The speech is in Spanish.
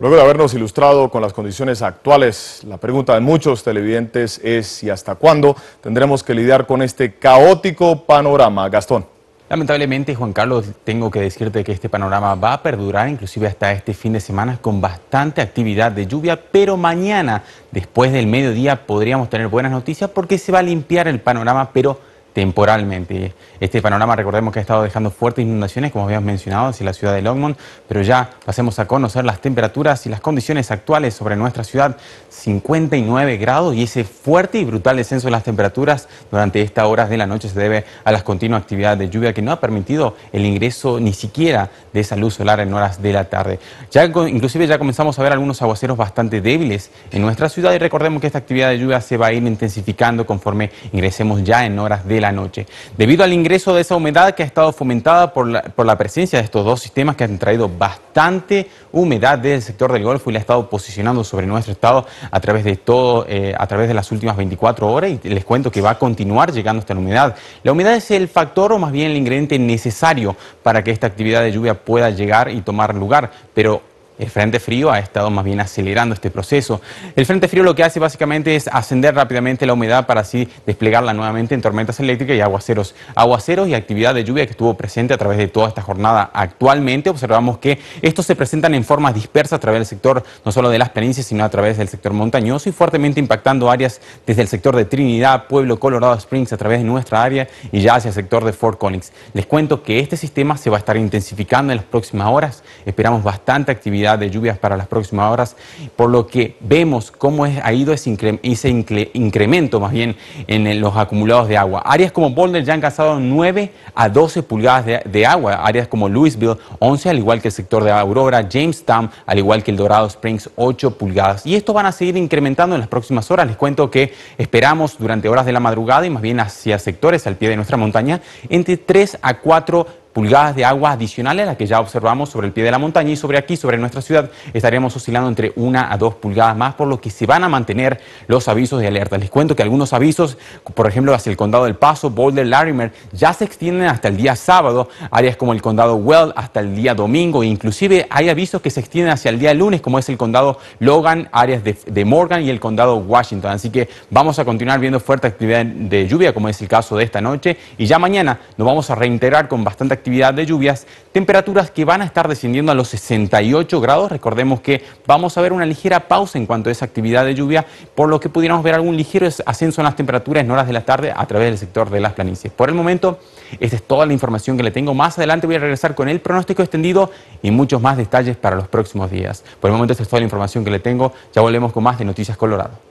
Luego de habernos ilustrado con las condiciones actuales, la pregunta de muchos televidentes es ¿y hasta cuándo tendremos que lidiar con este caótico panorama. Gastón. Lamentablemente, Juan Carlos, tengo que decirte que este panorama va a perdurar inclusive hasta este fin de semana con bastante actividad de lluvia, pero mañana, después del mediodía, podríamos tener buenas noticias porque se va a limpiar el panorama, pero temporalmente. Este panorama, recordemos que ha estado dejando fuertes inundaciones, como habíamos mencionado, hacia la ciudad de Longmont, pero ya pasemos a conocer las temperaturas y las condiciones actuales sobre nuestra ciudad. 59 grados y ese fuerte y brutal descenso de las temperaturas durante estas horas de la noche se debe a las continuas actividades de lluvia que no ha permitido el ingreso ni siquiera de esa luz solar en horas de la tarde. Ya, inclusive ya comenzamos a ver algunos aguaceros bastante débiles en nuestra ciudad y recordemos que esta actividad de lluvia se va a ir intensificando conforme ingresemos ya en horas de la noche, debido al ingreso de esa humedad que ha estado fomentada por la, presencia de estos dos sistemas que han traído bastante humedad del sector del Golfo y la ha estado posicionando sobre nuestro estado a través de todo, eh, a través de las últimas 24 horas y les cuento que va a continuar llegando esta humedad. La humedad es el factor o más bien el ingrediente necesario para que esta actividad de lluvia pueda llegar y tomar lugar, pero el Frente Frío ha estado más bien acelerando este proceso. El Frente Frío lo que hace básicamente es ascender rápidamente la humedad para así desplegarla nuevamente en tormentas eléctricas y aguaceros. Aguaceros y actividad de lluvia que estuvo presente a través de toda esta jornada. Actualmente observamos que estos se presentan en formas dispersas a través del sector no solo de las penínsulas, sino a través del sector montañoso y fuertemente impactando áreas desde el sector de Trinidad, Pueblo, Colorado Springs, a través de nuestra área y ya hacia el sector de Fort Collins. Les cuento que este sistema se va a estar intensificando en las próximas horas. Esperamos bastante actividad de lluvias para las próximas horas, por lo que vemos cómo ha ido ese, incremento más bien en, los acumulados de agua. Áreas como Boulder ya han gastado 9 a 12 pulgadas de, agua, áreas como Louisville 11, al igual que el sector de Aurora, Jamestown, al igual que el Dorado Springs 8 pulgadas. Y esto van a seguir incrementando en las próximas horas. Les cuento que esperamos durante horas de la madrugada y más bien hacia sectores al pie de nuestra montaña entre 3 a 4 pulgadas pulgadas de agua adicionales a las que ya observamos sobre el pie de la montaña y sobre aquí, sobre nuestra ciudad, estaremos oscilando entre una a dos pulgadas más, por lo que se van a mantener los avisos de alerta. Les cuento que algunos avisos, por ejemplo, hacia el condado del Paso, Boulder, Larimer, ya se extienden hasta el día sábado, áreas como el condado Weld hasta el día domingo, e inclusive hay avisos que se extienden hacia el día lunes, como es el condado Logan, áreas de, de Morgan y el condado Washington. Así que vamos a continuar viendo fuerte actividad de lluvia, como es el caso de esta noche, y ya mañana nos vamos a reintegrar con bastante actividad actividad de lluvias, temperaturas que van a estar descendiendo a los 68 grados. Recordemos que vamos a ver una ligera pausa en cuanto a esa actividad de lluvia, por lo que pudiéramos ver algún ligero ascenso en las temperaturas en horas de la tarde a través del sector de las planicies. Por el momento, esa es toda la información que le tengo. Más adelante voy a regresar con el pronóstico extendido y muchos más detalles para los próximos días. Por el momento, esta es toda la información que le tengo. Ya volvemos con más de Noticias Colorado.